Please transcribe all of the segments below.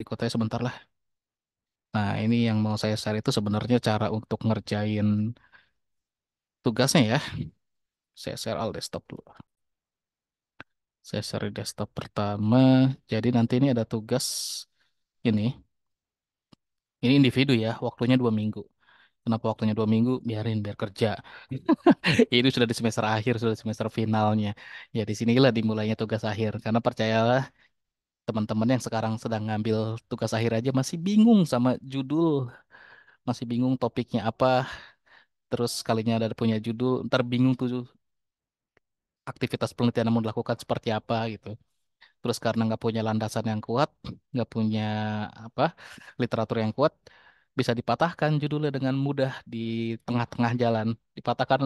di kota sebentar lah. Nah, ini yang mau saya share itu sebenarnya cara untuk ngerjain tugasnya ya. Saya share all desktop dulu. Saya share desktop pertama. Jadi nanti ini ada tugas ini. Ini individu ya, waktunya dua minggu. Kenapa waktunya dua minggu? Biarin biar kerja. ini sudah di semester akhir, sudah di semester finalnya. Ya di sinilah dimulainya tugas akhir. Karena percayalah, teman-teman yang sekarang sedang ngambil tugas akhir aja masih bingung sama judul, masih bingung topiknya apa, terus kalinya ada punya judul, ntar bingung tuh aktivitas penelitian yang mau dilakukan seperti apa gitu terus karena nggak punya landasan yang kuat, nggak punya apa literatur yang kuat, bisa dipatahkan judulnya dengan mudah di tengah-tengah jalan, dipatahkan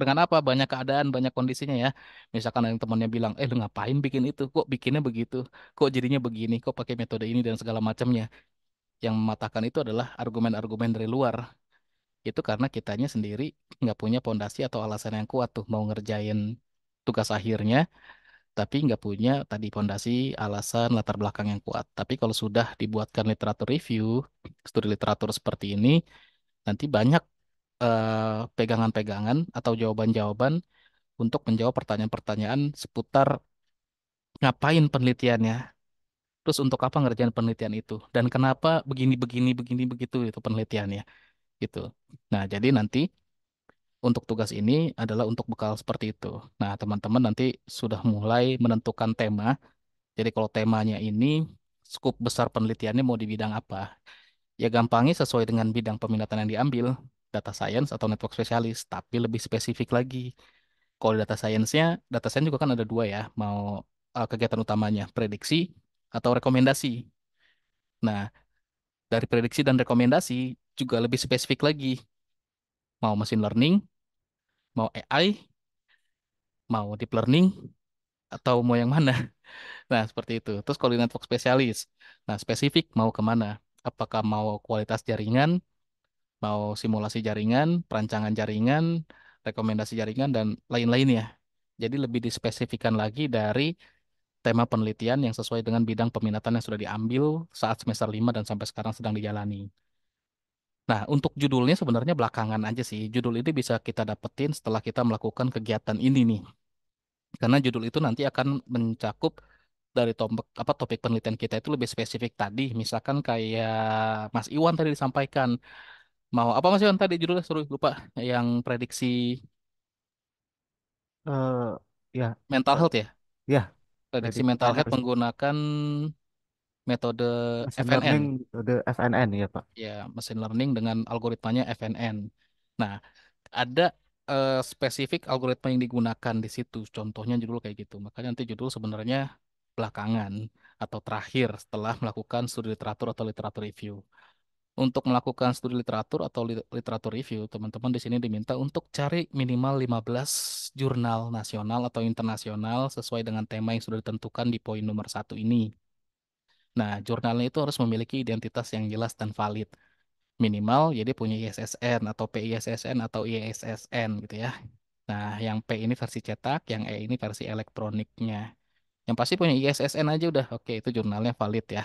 dengan apa banyak keadaan banyak kondisinya ya misalkan ada yang temannya bilang eh lu ngapain bikin itu kok bikinnya begitu kok jadinya begini kok pakai metode ini dan segala macamnya yang mematahkan itu adalah argumen-argumen dari luar itu karena kitanya sendiri nggak punya pondasi atau alasan yang kuat tuh mau ngerjain tugas akhirnya tapi nggak punya tadi pondasi alasan latar belakang yang kuat tapi kalau sudah dibuatkan literatur review studi literatur seperti ini nanti banyak Eh, pegangan-pegangan uh, atau jawaban-jawaban untuk menjawab pertanyaan-pertanyaan seputar ngapain penelitiannya, terus untuk apa ngerjain penelitian itu, dan kenapa begini-begini begini begitu itu penelitiannya, gitu. Nah, jadi nanti untuk tugas ini adalah untuk bekal seperti itu. Nah, teman-teman nanti sudah mulai menentukan tema. Jadi kalau temanya ini skup besar penelitiannya mau di bidang apa? Ya gampangnya sesuai dengan bidang peminatan yang diambil data science atau network specialist, tapi lebih spesifik lagi. Kalau data science-nya, data science juga kan ada dua ya, mau uh, kegiatan utamanya prediksi atau rekomendasi. Nah, dari prediksi dan rekomendasi juga lebih spesifik lagi. Mau machine learning, mau AI, mau deep learning, atau mau yang mana? Nah, seperti itu. Terus kalau di network specialist, nah spesifik mau kemana? Apakah mau kualitas jaringan, mau simulasi jaringan, perancangan jaringan, rekomendasi jaringan, dan lain-lainnya. Jadi lebih dispesifikkan lagi dari tema penelitian yang sesuai dengan bidang peminatan yang sudah diambil saat semester 5 dan sampai sekarang sedang dijalani. Nah, untuk judulnya sebenarnya belakangan aja sih. Judul ini bisa kita dapetin setelah kita melakukan kegiatan ini nih. Karena judul itu nanti akan mencakup dari topik apa topik penelitian kita itu lebih spesifik tadi. Misalkan kayak Mas Iwan tadi disampaikan mau apa Mas yang tadi judulnya seru lupa yang prediksi Uh, ya, mental health ya ya, prediksi prediksi mental health menggunakan metode machine FNN learning metode FNN ya, Pak. ya machine learning dengan algoritmanya FNN nah ada uh, spesifik algoritma yang digunakan di situ contohnya judul kayak gitu makanya nanti judul sebenarnya belakangan atau terakhir setelah melakukan studi literatur atau literatur review untuk melakukan studi literatur atau literatur review, teman-teman di sini diminta untuk cari minimal 15 jurnal nasional atau internasional sesuai dengan tema yang sudah ditentukan di poin nomor satu ini. Nah, jurnalnya itu harus memiliki identitas yang jelas dan valid. Minimal, jadi punya ISSN atau PISSN atau ISSN gitu ya. Nah, yang P ini versi cetak, yang E ini versi elektroniknya. Yang pasti punya ISSN aja udah, oke itu jurnalnya valid ya.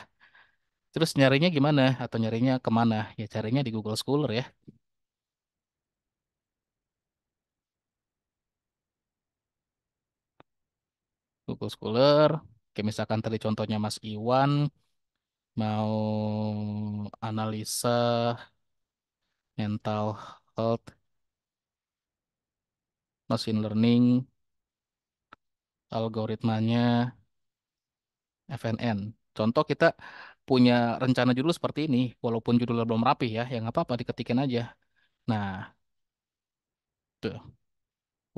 Terus nyarinya gimana? Atau nyarinya kemana? Ya carinya di Google Scholar ya. Google Scholar. Kayak misalkan tadi contohnya Mas Iwan mau analisa mental health, machine learning, algoritmanya FNN. Contoh kita punya rencana judul seperti ini, walaupun judulnya belum rapi ya, yang apa-apa diketikin aja. Nah, tuh.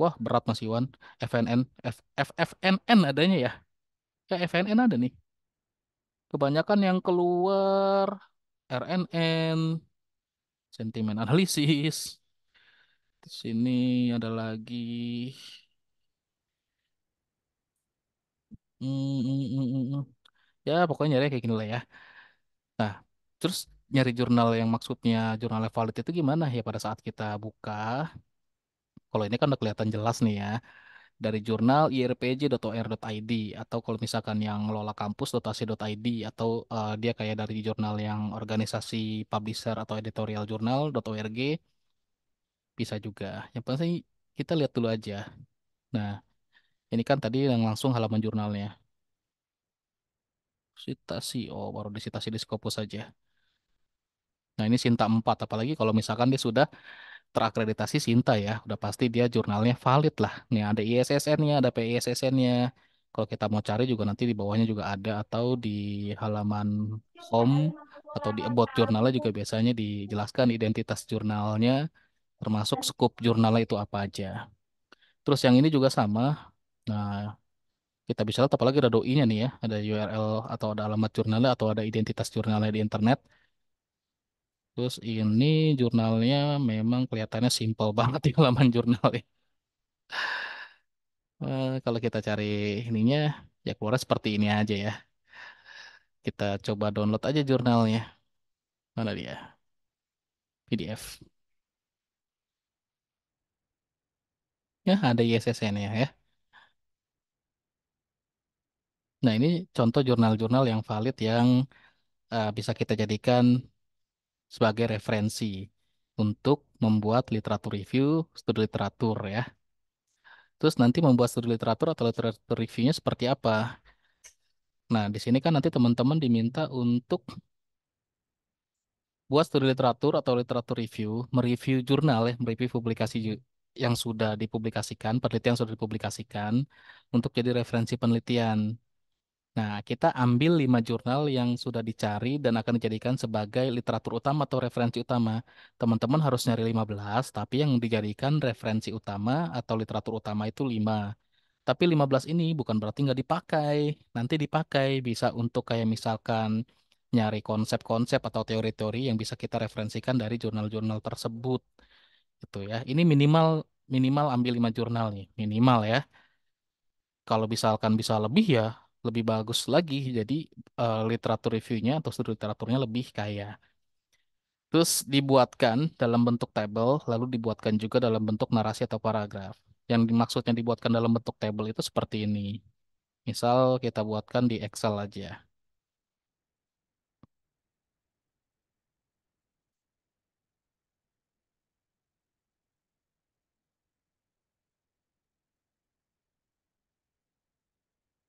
Wah, berat Mas Iwan. FNN, F, FFNN adanya ya. Ya, FNN ada nih. Kebanyakan yang keluar RNN, sentimen analisis. Di sini ada lagi Hmm, hmm, hmm, mm. Ya pokoknya ya kayak gini lah ya. Nah, terus nyari jurnal yang maksudnya jurnal valid itu gimana ya pada saat kita buka? Kalau ini kan udah kelihatan jelas nih ya dari jurnal irpj.or.id atau kalau misalkan yang lola kampus dotasi.id atau uh, dia kayak dari jurnal yang organisasi publisher atau editorial jurnal.org bisa juga. Yang penting kita lihat dulu aja. Nah, ini kan tadi yang langsung halaman jurnalnya. Sitasi. Oh, baru disitasi di Scopus saja. Nah, ini Sinta 4. Apalagi kalau misalkan dia sudah terakreditasi Sinta ya. Udah pasti dia jurnalnya valid lah. Nih ada ISSN-nya, ada PISSN-nya. Kalau kita mau cari juga nanti di bawahnya juga ada atau di halaman home atau di about jurnalnya juga biasanya dijelaskan identitas jurnalnya termasuk scope jurnalnya itu apa aja. Terus yang ini juga sama. Nah, kita bisa lihat apalagi ada doi-nya nih ya, ada URL atau ada alamat jurnalnya atau ada identitas jurnalnya di internet. Terus ini jurnalnya memang kelihatannya simple banget di halaman jurnalnya. Uh, eh, kalau kita cari ininya, ya keluar seperti ini aja ya. Kita coba download aja jurnalnya. Mana dia? PDF. Ya, ada ISSN-nya ya. Nah, ini contoh jurnal-jurnal yang valid yang uh, bisa kita jadikan sebagai referensi untuk membuat literatur review, studi literatur ya. Terus nanti membuat studi literatur atau literatur reviewnya seperti apa? Nah, di sini kan nanti teman-teman diminta untuk buat studi literatur atau literatur review, mereview jurnal ya, mereview publikasi yang sudah dipublikasikan, penelitian yang sudah dipublikasikan untuk jadi referensi penelitian. Nah, kita ambil lima jurnal yang sudah dicari dan akan dijadikan sebagai literatur utama atau referensi utama. Teman-teman harus nyari 15, tapi yang dijadikan referensi utama atau literatur utama itu lima. Tapi 15 ini bukan berarti nggak dipakai. Nanti dipakai bisa untuk kayak misalkan nyari konsep-konsep atau teori-teori yang bisa kita referensikan dari jurnal-jurnal tersebut. Itu ya. Ini minimal minimal ambil lima jurnal nih, minimal ya. Kalau misalkan bisa lebih ya lebih bagus lagi jadi uh, literatur reviewnya atau studi literaturnya lebih kaya terus dibuatkan dalam bentuk tabel lalu dibuatkan juga dalam bentuk narasi atau paragraf yang dimaksudnya dibuatkan dalam bentuk tabel itu seperti ini misal kita buatkan di Excel aja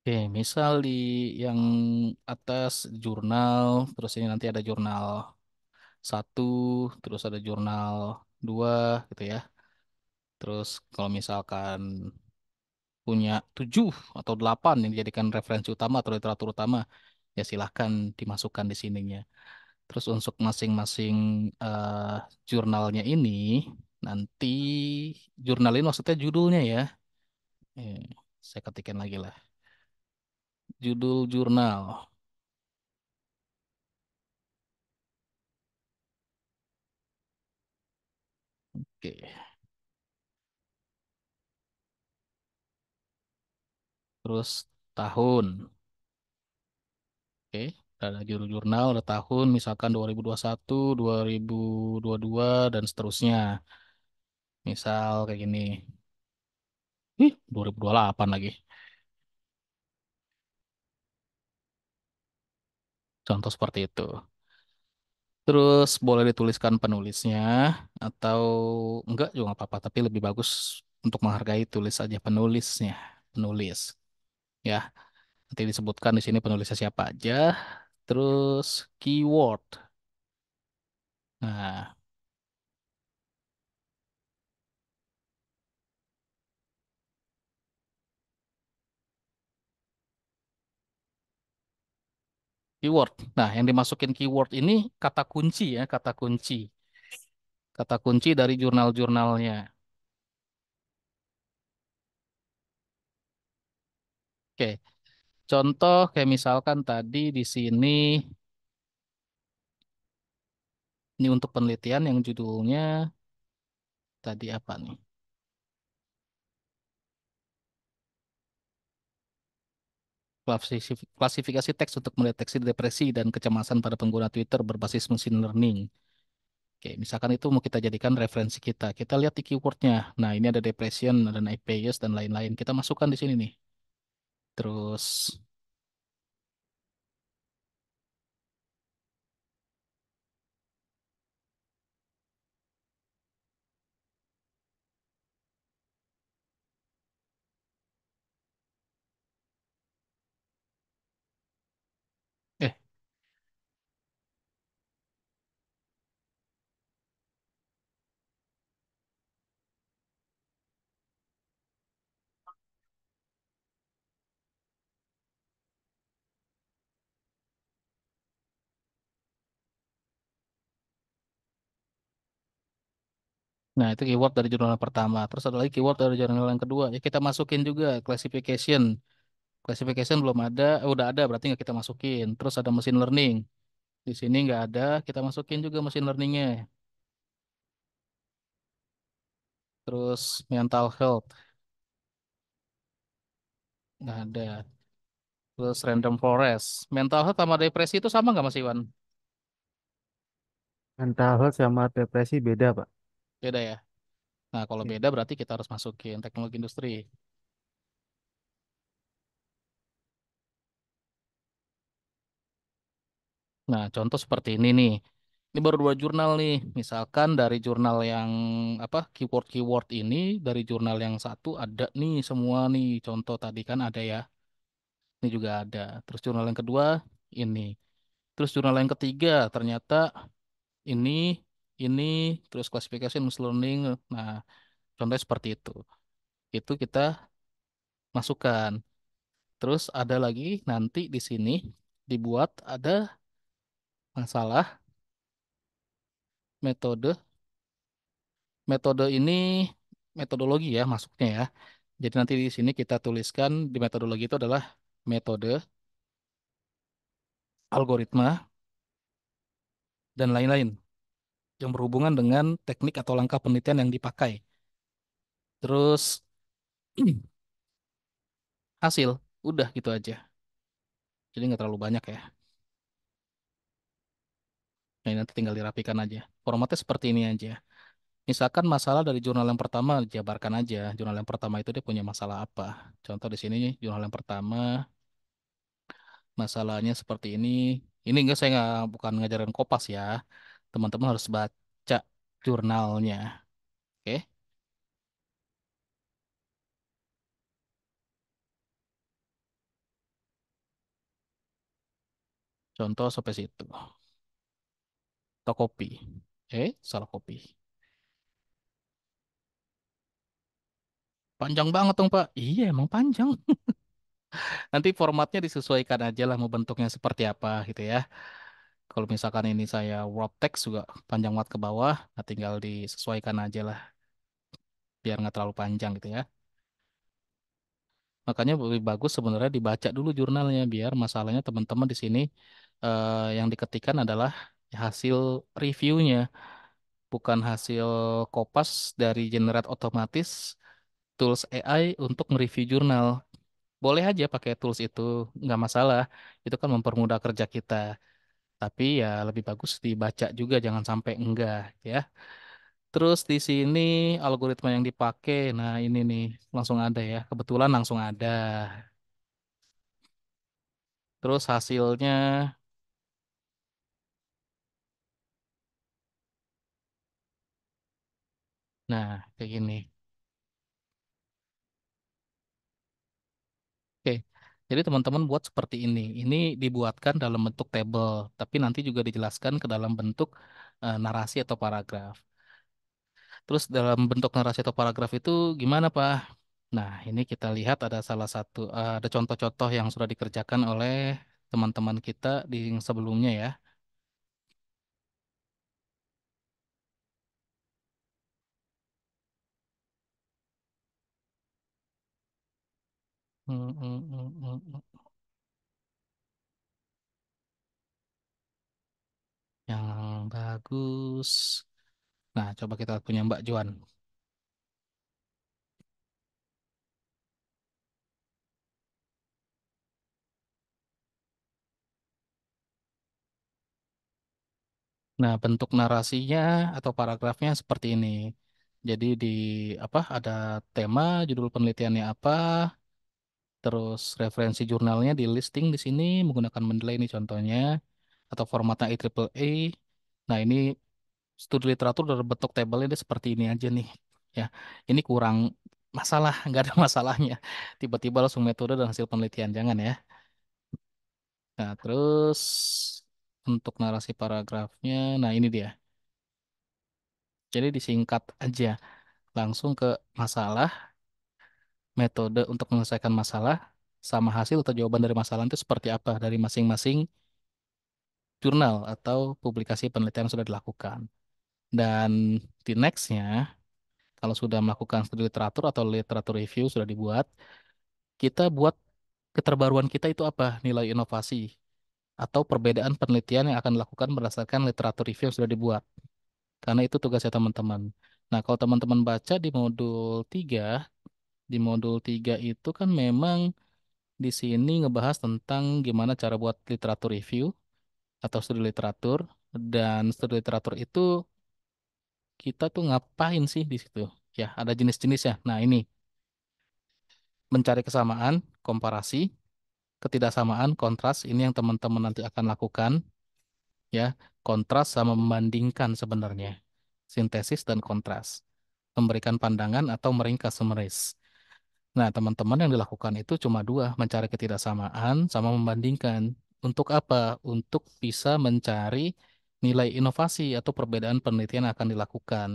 Oke, misal di yang atas jurnal, terus ini nanti ada jurnal satu, terus ada jurnal dua, gitu ya. Terus kalau misalkan punya tujuh atau delapan yang dijadikan referensi utama atau literatur utama, ya silahkan dimasukkan di sininya. Terus untuk masing-masing uh, jurnalnya ini, nanti jurnal ini maksudnya judulnya ya. Eh, saya ketikin lagi lah. Judul jurnal. Oke. Terus tahun. Oke, ada judul jurnal, ada tahun misalkan 2021, 2022 dan seterusnya. Misal kayak gini. Ih, 2028 lagi. Contoh seperti itu. Terus boleh dituliskan penulisnya atau enggak juga nggak apa-apa, tapi lebih bagus untuk menghargai tulis aja penulisnya, penulis. Ya. Nanti disebutkan di sini penulisnya siapa aja, terus keyword. Nah, keyword. Nah, yang dimasukin keyword ini kata kunci ya, kata kunci. Kata kunci dari jurnal-jurnalnya. Oke. Contoh kayak misalkan tadi di sini ini untuk penelitian yang judulnya tadi apa nih? klasifikasi teks untuk mendeteksi depresi dan kecemasan pada pengguna Twitter berbasis machine learning. Oke, misalkan itu mau kita jadikan referensi kita. Kita lihat di keywordnya. Nah, ini ada depression, ada night dan lain-lain. Kita masukkan di sini nih. Terus Nah, itu keyword dari jurnal yang pertama. Terus ada lagi keyword dari jurnal yang kedua. Ya kita masukin juga classification. Classification belum ada, eh, udah ada berarti nggak kita masukin. Terus ada machine learning. Di sini nggak ada, kita masukin juga machine learningnya. Terus mental health. Nggak ada. Terus random forest. Mental health sama depresi itu sama nggak Mas Iwan? Mental health sama depresi beda, Pak. Beda ya? Nah, kalau iya. beda berarti kita harus masukin teknologi industri. Nah, contoh seperti ini nih. Ini baru dua jurnal nih. Misalkan dari jurnal yang apa keyword-keyword ini dari jurnal yang satu ada nih semua nih contoh tadi kan ada ya. Ini juga ada. Terus jurnal yang kedua ini. Terus jurnal yang ketiga ternyata ini ini terus klasifikasi machine learning nah contohnya seperti itu itu kita masukkan terus ada lagi nanti di sini dibuat ada masalah metode metode ini metodologi ya masuknya ya jadi nanti di sini kita tuliskan di metodologi itu adalah metode algoritma dan lain-lain yang berhubungan dengan teknik atau langkah penelitian yang dipakai. Terus hasil, udah gitu aja. Jadi nggak terlalu banyak ya. Nah, ini nanti tinggal dirapikan aja. Formatnya seperti ini aja. Misalkan masalah dari jurnal yang pertama, jabarkan aja. Jurnal yang pertama itu dia punya masalah apa. Contoh di sini jurnal yang pertama masalahnya seperti ini. Ini enggak saya nggak bukan ngajarin kopas ya teman-teman harus baca jurnalnya. Oke. Okay? Contoh sampai situ. Atau copy. Eh, salah kopi, Panjang banget dong, Pak. Iya, emang panjang. Nanti formatnya disesuaikan aja lah mau bentuknya seperti apa gitu ya. Kalau misalkan ini saya warp text juga panjang banget ke bawah, nah tinggal disesuaikan aja lah biar nggak terlalu panjang gitu ya. Makanya lebih bagus sebenarnya dibaca dulu jurnalnya biar masalahnya teman-teman di sini eh, yang diketikkan adalah hasil reviewnya bukan hasil kopas dari generate otomatis tools AI untuk mereview jurnal. Boleh aja pakai tools itu, nggak masalah. Itu kan mempermudah kerja kita. Tapi ya lebih bagus dibaca juga, jangan sampai enggak ya. Terus di sini algoritma yang dipakai, nah ini nih langsung ada ya, kebetulan langsung ada. Terus hasilnya Nah, kayak gini. Jadi teman-teman buat seperti ini. Ini dibuatkan dalam bentuk table, tapi nanti juga dijelaskan ke dalam bentuk uh, narasi atau paragraf. Terus dalam bentuk narasi atau paragraf itu gimana, Pak? Nah, ini kita lihat ada salah satu eh, ada contoh-contoh yang sudah dikerjakan oleh teman-teman kita di sebelumnya ya. Hmm, hmm, hmm, hmm, hmm. Yang bagus. Nah, coba kita punya Mbak Juan. Nah, bentuk narasinya atau paragrafnya seperti ini. Jadi di apa ada tema, judul penelitiannya apa, Terus referensi jurnalnya di listing di sini menggunakan Mendeley ini contohnya atau formatnya IEEE. Nah, ini studi literatur dari bentuk tabelnya dia seperti ini aja nih. Ya, ini kurang masalah, nggak ada masalahnya. Tiba-tiba langsung metode dan hasil penelitian, jangan ya. Nah, terus untuk narasi paragrafnya, nah ini dia. Jadi disingkat aja, langsung ke masalah, metode untuk menyelesaikan masalah sama hasil atau jawaban dari masalah itu seperti apa dari masing-masing jurnal atau publikasi penelitian yang sudah dilakukan. Dan di nextnya, kalau sudah melakukan studi literatur atau literatur review sudah dibuat, kita buat keterbaruan kita itu apa? Nilai inovasi atau perbedaan penelitian yang akan dilakukan berdasarkan literatur review yang sudah dibuat. Karena itu tugasnya teman-teman. Nah, kalau teman-teman baca di modul 3, di modul 3 itu kan memang di sini ngebahas tentang gimana cara buat literatur review atau studi literatur dan studi literatur itu kita tuh ngapain sih di situ? Ya, ada jenis-jenis ya. Nah, ini mencari kesamaan, komparasi, ketidaksamaan, kontras ini yang teman-teman nanti akan lakukan ya. Kontras sama membandingkan sebenarnya. Sintesis dan kontras memberikan pandangan atau meringkas sumaris. Nah, teman-teman yang dilakukan itu cuma dua, mencari ketidaksamaan sama membandingkan. Untuk apa? Untuk bisa mencari nilai inovasi atau perbedaan penelitian yang akan dilakukan.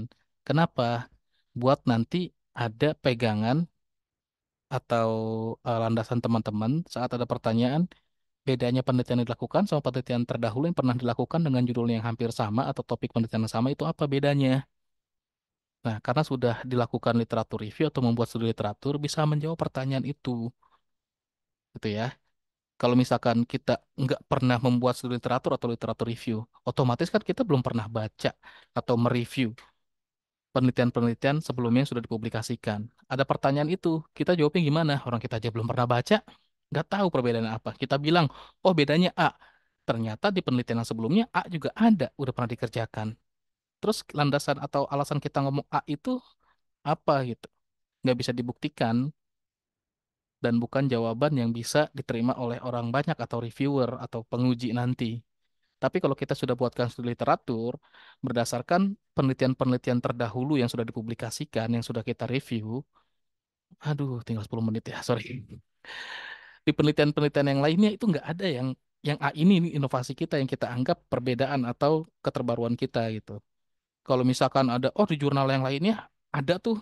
Kenapa? Buat nanti ada pegangan atau uh, landasan teman-teman saat ada pertanyaan bedanya penelitian yang dilakukan sama penelitian terdahulu yang pernah dilakukan dengan judul yang hampir sama atau topik penelitian yang sama itu apa bedanya? Nah, karena sudah dilakukan literatur review atau membuat studi literatur bisa menjawab pertanyaan itu. Gitu ya. Kalau misalkan kita nggak pernah membuat studi literatur atau literatur review, otomatis kan kita belum pernah baca atau mereview penelitian-penelitian sebelumnya yang sudah dipublikasikan. Ada pertanyaan itu, kita jawabnya gimana? Orang kita aja belum pernah baca, nggak tahu perbedaan apa. Kita bilang, oh bedanya A. Ternyata di penelitian yang sebelumnya A juga ada, udah pernah dikerjakan terus landasan atau alasan kita ngomong A itu apa gitu. Nggak bisa dibuktikan dan bukan jawaban yang bisa diterima oleh orang banyak atau reviewer atau penguji nanti. Tapi kalau kita sudah buatkan studi literatur berdasarkan penelitian-penelitian terdahulu yang sudah dipublikasikan, yang sudah kita review, aduh tinggal 10 menit ya, sorry. Di penelitian-penelitian yang lainnya itu nggak ada yang yang A ini, ini inovasi kita yang kita anggap perbedaan atau keterbaruan kita gitu kalau misalkan ada oh di jurnal yang lainnya ada tuh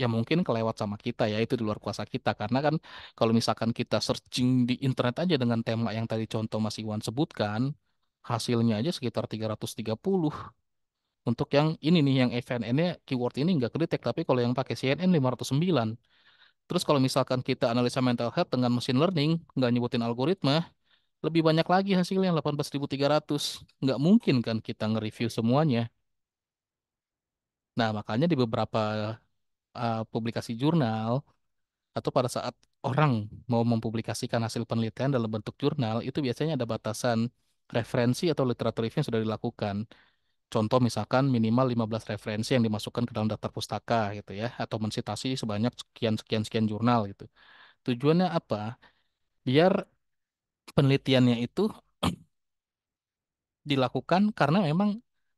ya mungkin kelewat sama kita ya itu di luar kuasa kita karena kan kalau misalkan kita searching di internet aja dengan tema yang tadi contoh Mas Iwan sebutkan hasilnya aja sekitar 330 untuk yang ini nih yang FNN-nya keyword ini nggak kedetek tapi kalau yang pakai CNN 509 terus kalau misalkan kita analisa mental health dengan machine learning nggak nyebutin algoritma lebih banyak lagi hasilnya 18.300 nggak mungkin kan kita nge-review semuanya Nah, makanya di beberapa uh, publikasi jurnal atau pada saat orang mau mempublikasikan hasil penelitian dalam bentuk jurnal, itu biasanya ada batasan referensi atau literatur review yang sudah dilakukan. Contoh misalkan minimal 15 referensi yang dimasukkan ke dalam daftar pustaka gitu ya, atau mensitasi sebanyak sekian-sekian-sekian jurnal gitu. Tujuannya apa? Biar penelitiannya itu dilakukan karena memang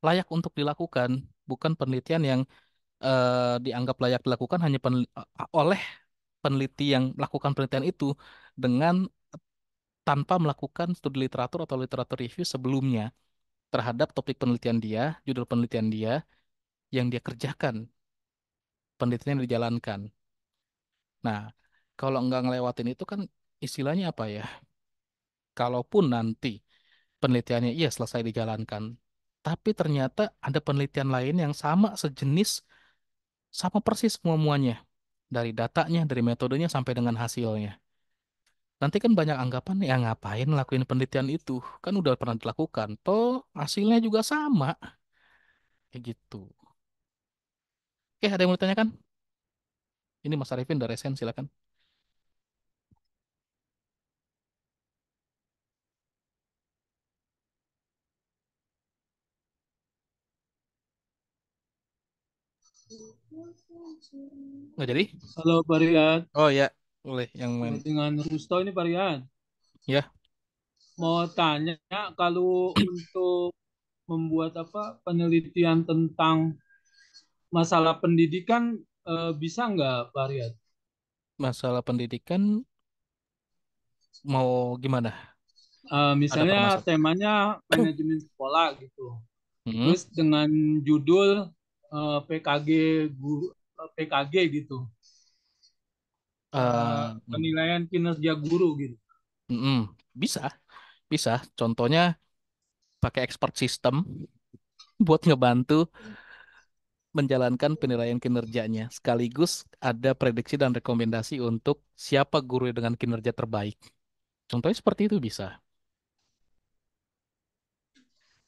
layak untuk dilakukan bukan penelitian yang uh, dianggap layak dilakukan hanya penel eh, oleh peneliti yang melakukan penelitian itu dengan tanpa melakukan studi literatur atau literatur review sebelumnya terhadap topik penelitian dia, judul penelitian dia yang dia kerjakan, penelitian yang dijalankan. Nah, kalau nggak ngelewatin itu kan istilahnya apa ya? Kalaupun nanti penelitiannya iya selesai dijalankan, tapi ternyata ada penelitian lain yang sama sejenis, sama persis semua-muanya. Dari datanya, dari metodenya, sampai dengan hasilnya. Nanti kan banyak anggapan, ya ngapain lakuin penelitian itu? Kan udah pernah dilakukan. Toh hasilnya juga sama. Kayak gitu. Oke, ada yang mau ditanyakan? Ini Mas Arifin dari Sen, silakan. Nggak jadi? Halo Pak Oh ya, boleh yang main. Dengan Rusto ini Pak Ya. Mau tanya kalau untuk membuat apa penelitian tentang masalah pendidikan eh, bisa nggak Pak Masalah pendidikan mau gimana? Uh, misalnya temanya manajemen sekolah gitu. -hmm. Terus dengan judul Eh, PKG guru eh, PKG gitu uh, penilaian kinerja guru gitu bisa bisa contohnya pakai expert system buat ngebantu menjalankan penilaian kinerjanya sekaligus ada prediksi dan rekomendasi untuk siapa guru dengan kinerja terbaik contohnya seperti itu bisa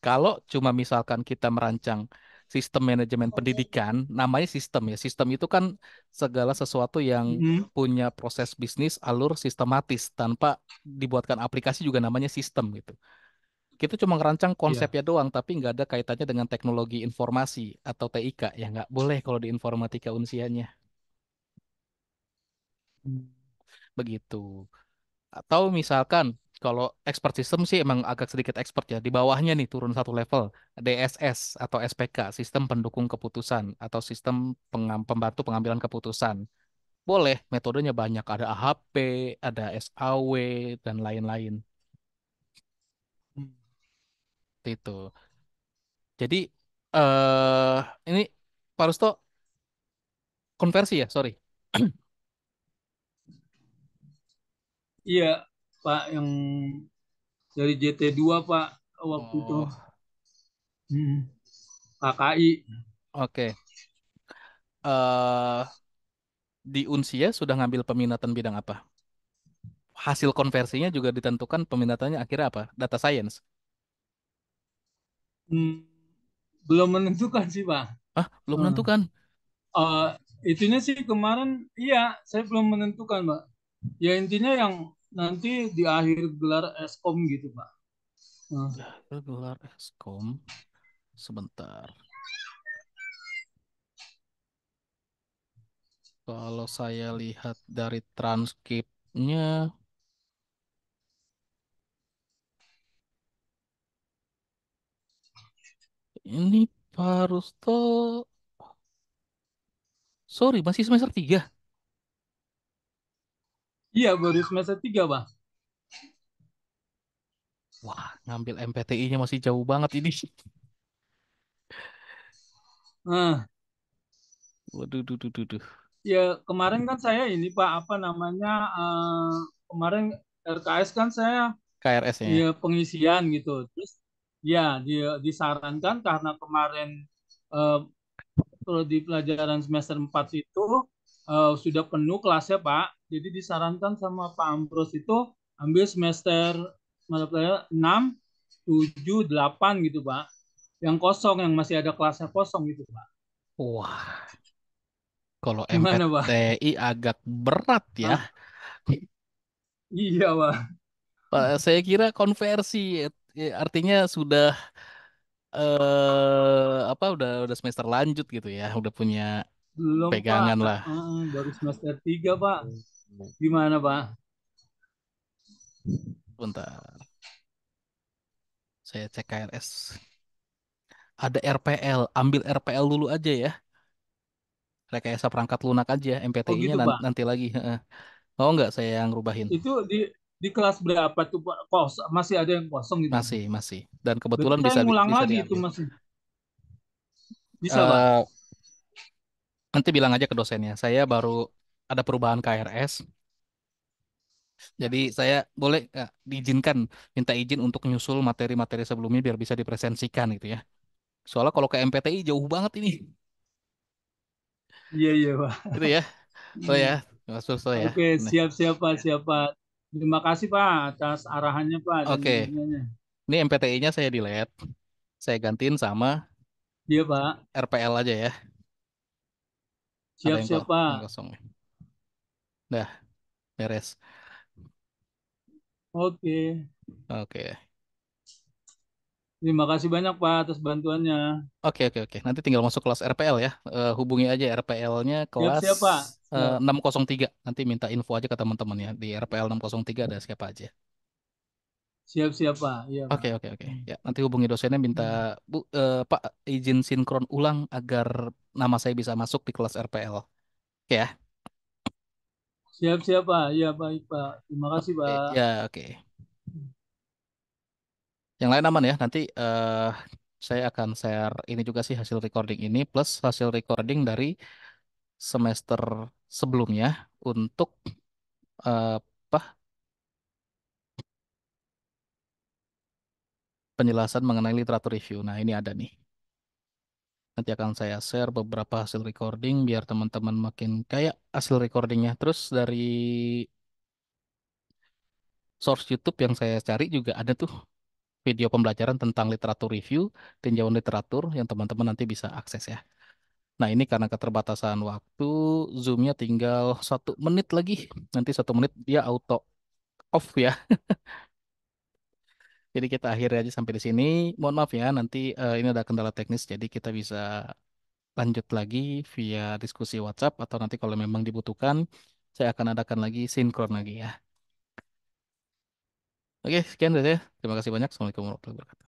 kalau cuma misalkan kita merancang sistem manajemen pendidikan namanya sistem ya sistem itu kan segala sesuatu yang mm-hmm. punya proses bisnis alur sistematis tanpa dibuatkan aplikasi juga namanya sistem gitu kita cuma ngerancang iya. konsepnya yeah. doang tapi nggak ada kaitannya dengan teknologi informasi atau TIK ya nggak boleh kalau di informatika unsianya hmm. begitu atau misalkan kalau expert system sih emang agak sedikit expert ya. Di bawahnya nih turun satu level, DSS atau SPK, Sistem Pendukung Keputusan atau Sistem pengam, Pembantu Pengambilan Keputusan. Boleh, metodenya banyak. Ada AHP, ada SAW, dan lain-lain. Hmm. Itu. Jadi, uh, ini Pak Rusto, konversi ya, sorry. Iya, Pak yang dari JT2 Pak waktu oh. itu. Hmm. KKI. Oke. Okay. Uh, eh, di Unsia sudah ngambil peminatan bidang apa? Hasil konversinya juga ditentukan peminatannya akhirnya apa? Data science. Hmm, belum menentukan sih, Pak. Ah, belum hmm. menentukan. Uh, itunya sih kemarin iya, saya belum menentukan, Pak. Ya intinya yang nanti di akhir gelar eskom gitu pak nah. gelar eskom sebentar kalau saya lihat dari transkripnya ini Pak Rusto sorry masih semester 3 Iya, baru semester 3, Bang. Wah, ngambil MPTI-nya masih jauh banget ini. Nah. Waduh, duh, duh, duh, duh. Ya, kemarin kan saya ini, Pak, apa namanya, uh, kemarin RKS kan saya KRS-nya. Ya, iya, pengisian gitu. Terus ya di disarankan karena kemarin uh, eh, di pelajaran semester 4 itu uh, sudah penuh kelasnya Pak. Jadi disarankan sama Pak Ambros itu ambil semester enam, tujuh, delapan gitu Pak. Yang kosong, yang masih ada kelasnya kosong gitu Pak. Wah, kalau Gimana, MPTI Pak? agak berat ya. Iya Pak. Pak, saya kira konversi ya, artinya sudah eh apa udah udah semester lanjut gitu ya, udah punya belum, pegangan Pak. lah. Uh, baru semester 3, Pak. Hmm. Gimana, Pak? Bentar. Saya cek KRS. Ada RPL, ambil RPL dulu aja ya. Rekayasa perangkat lunak aja, MPTI-nya oh gitu, Pak? nanti lagi. Oh nggak saya yang rubahin. Itu di di kelas berapa tuh Pak? Kos, masih ada yang kosong gitu. Masih, masih. Dan kebetulan Berarti bisa, bisa bisa lagi diambil. itu masih. Bisa, uh, Pak nanti bilang aja ke dosennya saya baru ada perubahan KRS jadi saya boleh ya, diizinkan minta izin untuk nyusul materi-materi sebelumnya biar bisa dipresensikan gitu ya soalnya kalau ke MPTI jauh banget ini iya iya pak gitu ya so oh ya Mas so ya oke siap siap pak ya. siap pak terima kasih pak atas arahannya pak oke ini MPTI-nya saya delete saya gantiin sama iya pak RPL aja ya Siap, siapa? Kosong. Dah, beres. Oke. Oke. Terima kasih banyak Pak atas bantuannya. Oke oke oke. Nanti tinggal masuk kelas RPL ya. Uh, hubungi aja RPL-nya kelas siap, eh, siap, Pak. Uh, 603. Nanti minta info aja ke teman-teman ya. Di RPL 603 ada siapa aja. Siap siapa? Iya, Pak. Oke oke oke. Hmm. Ya nanti hubungi dosennya minta hmm. Bu uh, Pak izin sinkron ulang agar nama saya bisa masuk di kelas RPL. Oke ya. Siap siapa? Pak. Iya baik Pak. Terima kasih Pak. Oke, ya oke. Yang lain aman ya. Nanti uh, saya akan share ini juga sih hasil recording ini plus hasil recording dari semester sebelumnya untuk uh, apa penjelasan mengenai literatur review. Nah, ini ada nih. Nanti akan saya share beberapa hasil recording biar teman-teman makin kayak hasil recordingnya. Terus dari source YouTube yang saya cari juga ada tuh video pembelajaran tentang literatur review, tinjauan literatur yang teman-teman nanti bisa akses ya. Nah ini karena keterbatasan waktu, zoomnya tinggal satu menit lagi. Nanti satu menit dia auto off ya. Jadi kita akhiri aja sampai di sini. Mohon maaf ya, nanti uh, ini ada kendala teknis, jadi kita bisa lanjut lagi via diskusi WhatsApp atau nanti kalau memang dibutuhkan, saya akan adakan lagi sinkron lagi ya. Oke, sekian dari saya. Terima kasih banyak. Assalamualaikum warahmatullahi wabarakatuh.